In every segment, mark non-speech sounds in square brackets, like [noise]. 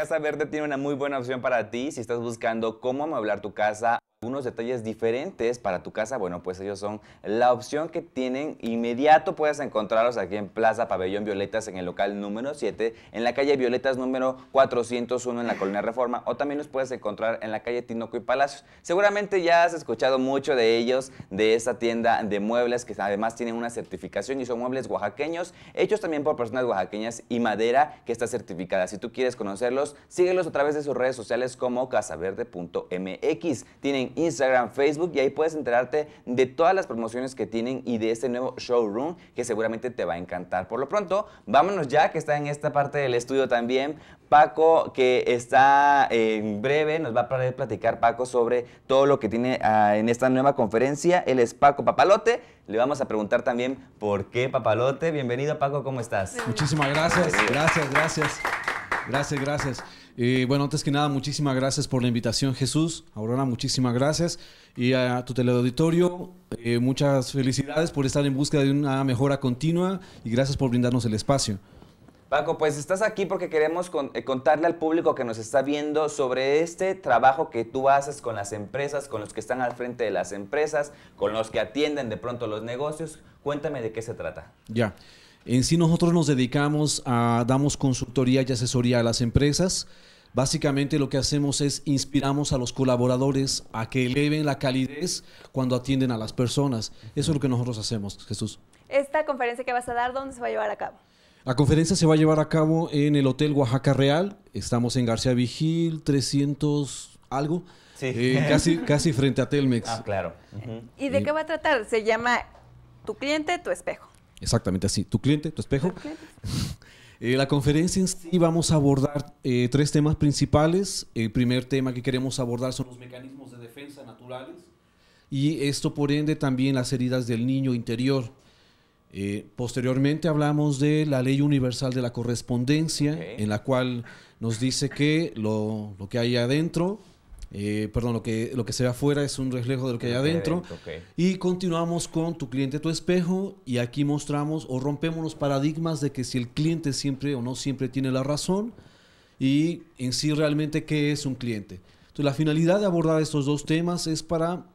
Casa Verde tiene una muy buena opción para ti si estás buscando cómo amueblar tu casa algunos detalles diferentes para tu casa, bueno, pues ellos son la opción que tienen. Inmediato puedes encontrarlos aquí en Plaza Pabellón Violetas, en el local número 7, en la calle Violetas número 401 en la Colonia Reforma, o también los puedes encontrar en la calle Tinoco y Palacios. Seguramente ya has escuchado mucho de ellos, de esta tienda de muebles que además tienen una certificación y son muebles oaxaqueños, hechos también por personas oaxaqueñas y madera que está certificada. Si tú quieres conocerlos, síguelos a través de sus redes sociales como casaverde.mx. Tienen Instagram, Facebook y ahí puedes enterarte de todas las promociones que tienen y de este nuevo showroom que seguramente te va a encantar. Por lo pronto, vámonos ya que está en esta parte del estudio también Paco que está en breve, nos va a platicar Paco sobre todo lo que tiene ah, en esta nueva conferencia. Él es Paco Papalote. Le vamos a preguntar también por qué Papalote. Bienvenido Paco, ¿cómo estás? Muchísimas gracias, gracias, gracias. Gracias, gracias. Eh, bueno, antes que nada, muchísimas gracias por la invitación, Jesús. Aurora, muchísimas gracias. Y a tu teleauditorio, eh, muchas felicidades por estar en busca de una mejora continua y gracias por brindarnos el espacio. Paco, pues estás aquí porque queremos eh, contarle al público que nos está viendo sobre este trabajo que tú haces con las empresas, con los que están al frente de las empresas, con los que atienden de pronto los negocios. Cuéntame de qué se trata. Ya. En sí nosotros nos dedicamos a, damos consultoría y asesoría a las empresas. Básicamente lo que hacemos es inspiramos a los colaboradores a que eleven la calidez cuando atienden a las personas. Eso es lo que nosotros hacemos, Jesús. Esta conferencia que vas a dar, ¿dónde se va a llevar a cabo? La conferencia se va a llevar a cabo en el Hotel Oaxaca Real. Estamos en García Vigil, 300 algo. Sí. Eh, casi, [laughs] casi frente a Telmex. Ah, claro. ¿Y de eh, qué va a tratar? Se llama Tu cliente, tu espejo. Exactamente así. Tu cliente, tu espejo. [laughs] Eh, la conferencia en sí vamos a abordar eh, tres temas principales. El primer tema que queremos abordar son los mecanismos de defensa naturales y esto por ende también las heridas del niño interior. Eh, posteriormente hablamos de la ley universal de la correspondencia, en la cual nos dice que lo, lo que hay adentro eh, perdón, lo que, lo que se ve afuera es un reflejo de lo que hay adentro. Y continuamos con tu cliente, tu espejo, y aquí mostramos o rompemos los paradigmas de que si el cliente siempre o no siempre tiene la razón y en sí realmente qué es un cliente. Entonces, la finalidad de abordar estos dos temas es para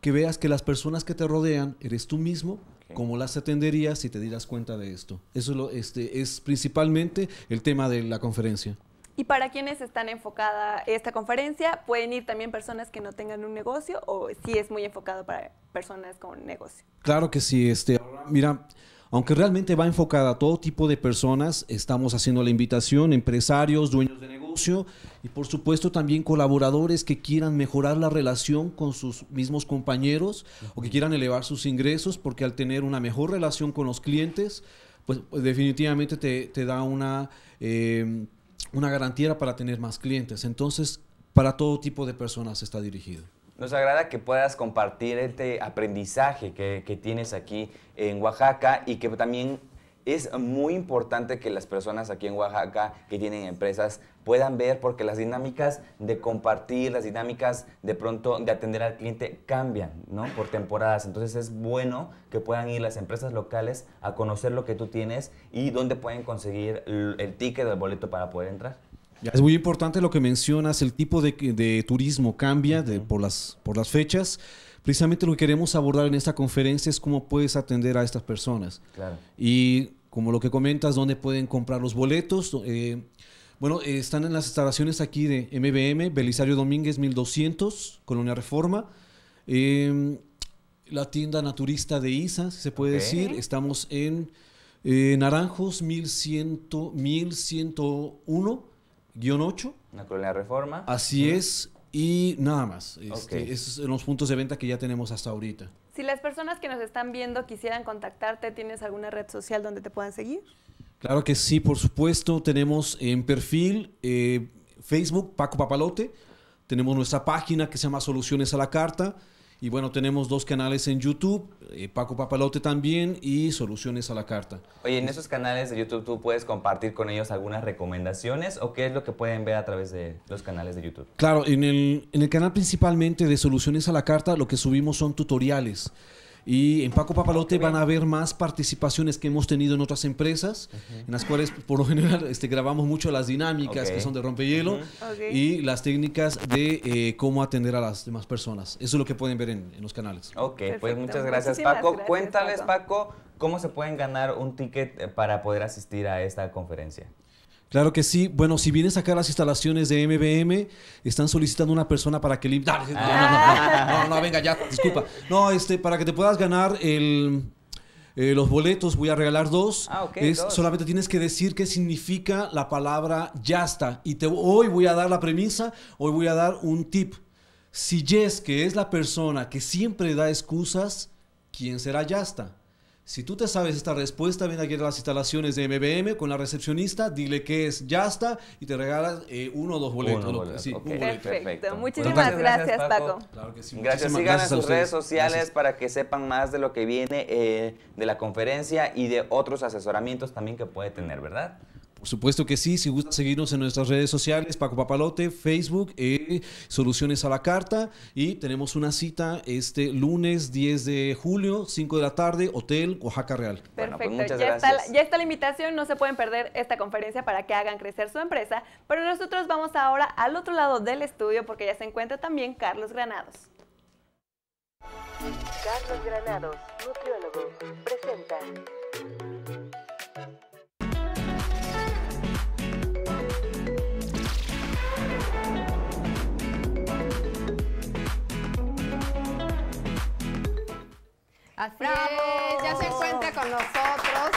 que veas que las personas que te rodean eres tú mismo, como cómo las atenderías si te dieras cuenta de esto. Eso es este, principalmente el tema de la conferencia. ¿Y para quiénes están enfocada esta conferencia? Pueden ir también personas que no tengan un negocio o si es muy enfocado para personas con negocio. Claro que sí, este, mira, aunque realmente va enfocada a todo tipo de personas, estamos haciendo la invitación, empresarios, dueños de negocio y por supuesto también colaboradores que quieran mejorar la relación con sus mismos compañeros o que quieran elevar sus ingresos porque al tener una mejor relación con los clientes, pues, pues definitivamente te, da una... Eh, una garantía para tener más clientes. Entonces, para todo tipo de personas está dirigido. Nos agrada que puedas compartir este aprendizaje que, tienes aquí en Oaxaca y que también es muy importante que las personas aquí en Oaxaca que tienen empresas puedan ver porque las dinámicas de compartir, las dinámicas de pronto de atender al cliente cambian, ¿no? Por temporadas. Entonces es bueno que puedan ir las empresas locales a conocer lo que tú tienes y dónde pueden conseguir el ticket o el boleto para poder entrar. Es muy importante lo que mencionas, el tipo de, turismo cambia de, por, las, por las fechas. Precisamente lo que queremos abordar en esta conferencia es cómo puedes atender a estas personas. Y como lo que comentas, dónde pueden comprar los boletos. Eh, bueno, eh, están en las instalaciones aquí de MBM, Belisario Domínguez 1200, Colonia Reforma. Em, la tienda naturista de ISA, si se puede decir. Estamos en eh, Naranjos 1100, 1101, 8. La Colonia Reforma. Así es. Y nada más. Este, Esos son los puntos de venta que ya tenemos hasta ahorita. Si las personas que nos están viendo quisieran contactarte, ¿tienes alguna red social donde te puedan seguir? Claro que sí, por supuesto. Tenemos en perfil eh, Facebook Paco Papalote. Tenemos nuestra página que se llama Soluciones a la Carta. Y bueno, tenemos dos canales en YouTube, eh, Paco Papalote también y Soluciones a la Carta. Oye, en esos canales de YouTube tú puedes compartir con ellos algunas recomendaciones o qué es lo que pueden ver a través de los canales de YouTube. Claro, en el, en el canal principalmente de Soluciones a la Carta lo que subimos son tutoriales. Y en Paco Papalote van a ver más participaciones que hemos tenido en otras empresas, en las cuales por lo general este, grabamos mucho las dinámicas que son de rompehielo y las técnicas de eh, cómo atender a las demás personas. Eso es lo que pueden ver en, los canales. Ok, pues muchas gracias Paco. Cuéntales Paco, cómo se pueden ganar un ticket eh, para poder asistir a esta conferencia. Claro que sí. Bueno, si vienes acá a las instalaciones de MBM, están solicitando una persona para que... No, no, no, no, venga, ya, disculpa. No, este, para que te puedas ganar eh, los boletos, voy a regalar dos. Ah, es, Solamente tienes que decir qué significa la palabra yasta. Y te, hoy voy a dar la premisa, hoy voy a dar un tip. Si Jess, que es la persona que siempre da excusas, ¿quién será yasta? Si tú te sabes esta respuesta, ven aquí a las instalaciones de MBM con la recepcionista, dile que es ya está y te regalas eh, uno o dos boletos. Perfecto. Muchísimas gracias, Paco. Gracias. Sigan en sus redes sociales para que sepan más de lo que viene eh, de la conferencia y de otros asesoramientos también que puede tener, ¿verdad? Por supuesto que sí, si gusta seguirnos en nuestras redes sociales, Paco Papalote, Facebook, eh, Soluciones a la Carta y tenemos una cita este lunes 10 de julio, 5 de la tarde, Hotel Oaxaca Real. Pues Perfecto, ya, Está, ya está la invitación, no se pueden perder esta conferencia para que hagan crecer su empresa, pero nosotros vamos ahora al otro lado del estudio porque ya se encuentra también Carlos Granados. Carlos Granados, nutriólogo, presenta Así ya se encuentra con nosotros.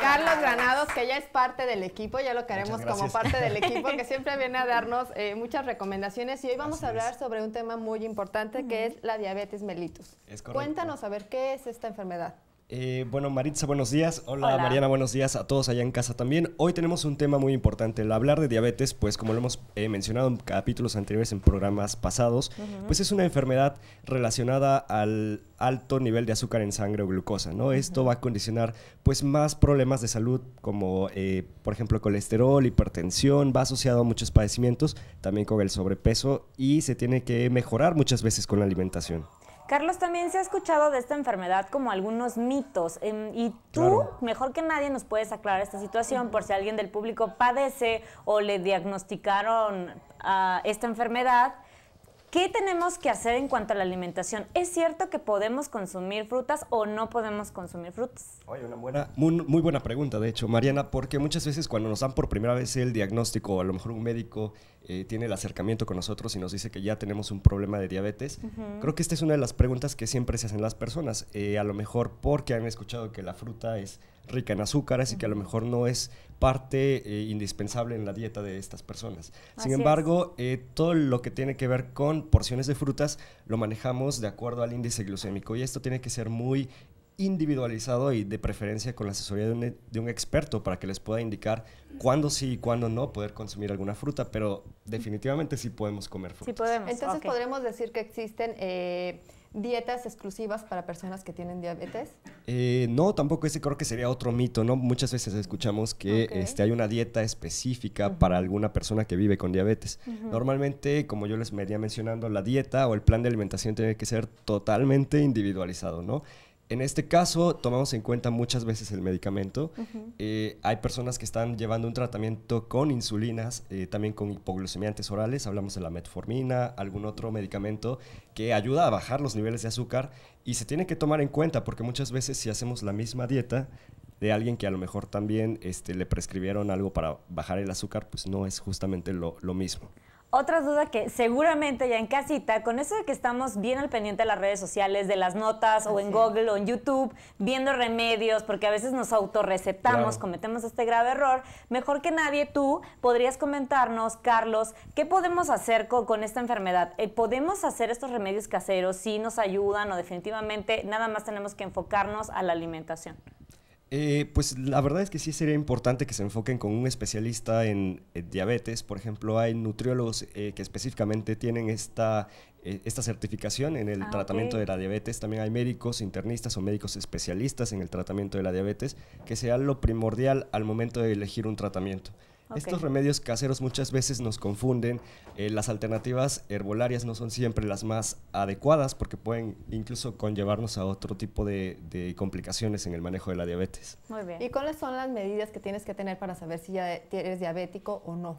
Carlos, Granados, que ya es parte del equipo, ya lo queremos como parte del [laughs] equipo, que siempre viene a darnos eh, muchas recomendaciones y hoy vamos a hablar sobre un tema muy importante que es la diabetes mellitus. Cuéntanos a ver qué es esta enfermedad. Eh, bueno, Maritza, buenos días. Hola, Mariana, buenos días a todos allá en casa también. Hoy tenemos un tema muy importante, el hablar de diabetes, pues como lo hemos eh, mencionado en capítulos anteriores, en programas pasados, pues es una enfermedad relacionada al alto nivel de azúcar en sangre o glucosa, ¿no? Esto va a condicionar pues más problemas de salud como eh, por ejemplo colesterol, hipertensión, va asociado a muchos padecimientos, también con el sobrepeso y se tiene que mejorar muchas veces con la alimentación. Carlos, también se ha escuchado de esta enfermedad como algunos mitos em, y tú, mejor que nadie, nos puedes aclarar esta situación por si alguien del público padece o le diagnosticaron ah, esta enfermedad ¿Qué tenemos que hacer en cuanto a la alimentación? ¿Es cierto que podemos consumir frutas o no podemos consumir frutas? Oye, una buena, muy, buena pregunta, de hecho, Mariana, porque muchas veces cuando nos dan por primera vez el diagnóstico, a lo mejor un médico eh, tiene el acercamiento con nosotros y nos dice que ya tenemos un problema de diabetes, creo que esta es una de las preguntas que siempre se hacen las personas. Eh, a lo mejor porque han escuchado que la fruta es rica en azúcares y que a lo mejor no es parte eh, indispensable en la dieta de estas personas. Sin embargo, eh, todo lo que tiene que ver con porciones de frutas lo manejamos de acuerdo al índice glucémico y esto tiene que ser muy individualizado y de preferencia con la asesoría de un, e, experto para que les pueda indicar cuándo sí y cuándo no poder consumir alguna fruta, pero definitivamente sí podemos comer frutas. Sí podemos. Entonces podremos decir que existen eh, dietas exclusivas para personas que tienen diabetes? Eh, no, tampoco ese creo que sería otro mito, ¿no? Muchas veces escuchamos que este, hay una dieta específica para alguna persona que vive con diabetes. Normalmente, como yo les venía mencionando, la dieta o el plan de alimentación tiene que ser totalmente individualizado, ¿no? En este caso, tomamos en cuenta muchas veces el medicamento. Eh, hay personas que están llevando un tratamiento con insulinas, eh, también con hipoglucemiantes orales, hablamos de la metformina, algún otro medicamento que ayuda a bajar los niveles de azúcar y se tiene que tomar en cuenta porque muchas veces si hacemos la misma dieta de alguien que a lo mejor también este, le prescribieron algo para bajar el azúcar, pues no es justamente lo mismo. Otra duda que seguramente ya en casita, con eso de que estamos bien al pendiente de las redes sociales, de las notas o en Google o en YouTube, viendo remedios, porque a veces nos autorreceptamos, cometemos este grave error, mejor que nadie tú podrías comentarnos, Carlos, ¿qué podemos hacer con, esta enfermedad? Eh, ¿Podemos hacer estos remedios caseros? si nos ayudan o definitivamente nada más tenemos que enfocarnos a la alimentación? Eh, pues la verdad es que sí sería importante que se enfoquen con un especialista en diabetes. Por ejemplo, hay nutriólogos eh, que específicamente tienen esta, eh, certificación en el ah, tratamiento de la diabetes. También hay médicos internistas o médicos especialistas en el tratamiento de la diabetes, que sea lo primordial al momento de elegir un tratamiento. Estos remedios caseros muchas veces nos confunden. Eh, las alternativas herbolarias no son siempre las más adecuadas porque pueden incluso conllevarnos a otro tipo de, de, complicaciones en el manejo de la diabetes. Muy bien. ¿Y cuáles son las medidas que tienes que tener para saber si ya eres diabético o no?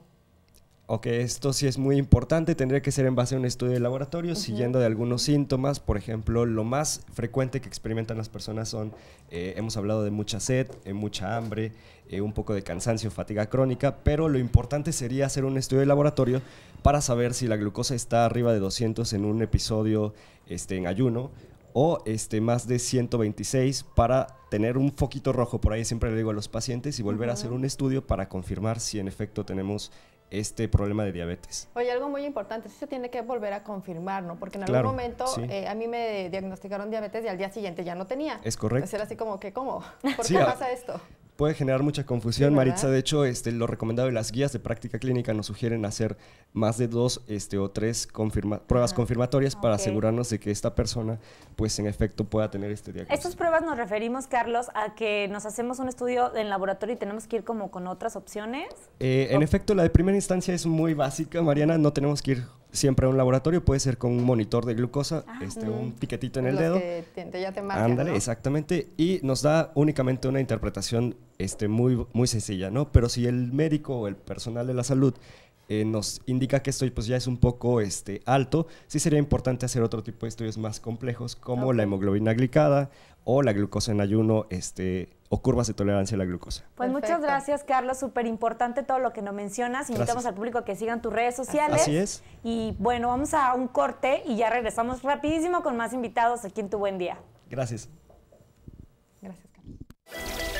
ok, esto sí es muy importante, tendría que ser en base a un estudio de laboratorio, siguiendo de algunos síntomas. Por ejemplo, lo más frecuente que experimentan las personas son, eh, hemos hablado de mucha sed, eh, mucha hambre, eh, un poco de cansancio, fatiga crónica, pero lo importante sería hacer un estudio de laboratorio para saber si la glucosa está arriba de 200 en un episodio este, en ayuno o este, más de 126 para tener un foquito rojo. Por ahí siempre le digo a los pacientes y volver a hacer un estudio para confirmar si en efecto tenemos este problema de diabetes. Oye, algo muy importante, eso se tiene que volver a confirmar, ¿no? Porque en algún momento eh, a mí me diagnosticaron diabetes y al día siguiente ya no tenía. Es correcto. Entonces así como que, ¿cómo? [laughs] ¿Por qué pasa esto? puede generar mucha confusión, Maritza. De hecho, este, lo recomendado de las guías de práctica clínica nos sugieren hacer más de dos este, o tres pruebas confirmatorias ah, para asegurarnos de que esta persona, pues en efecto, pueda tener este diagnóstico. Estas pruebas nos referimos, Carlos, a que nos hacemos un estudio en laboratorio y tenemos que ir como con otras opciones. Eh, en efecto, la de primera instancia es muy básica, Mariana. No tenemos que ir siempre a un laboratorio, puede ser con un monitor de glucosa, ah, este, un piquetito en el dedo. Ándale, exactamente. Y nos da únicamente una interpretación este, muy, muy sencilla, ¿no? Pero si el médico o el personal de la salud eh, nos indica que esto pues, ya es un poco este, alto, sí sería importante hacer otro tipo de estudios más complejos como la hemoglobina glicada o la glucosa en ayuno, este, o curvas de tolerancia a la glucosa. Pues muchas gracias, Carlos. Súper importante todo lo que nos mencionas. Invitamos al público a que sigan tus redes sociales. Así es. Y bueno, vamos a un corte y ya regresamos rapidísimo con más invitados aquí en Tu Buen Día. Gracias. Gracias, Carlos.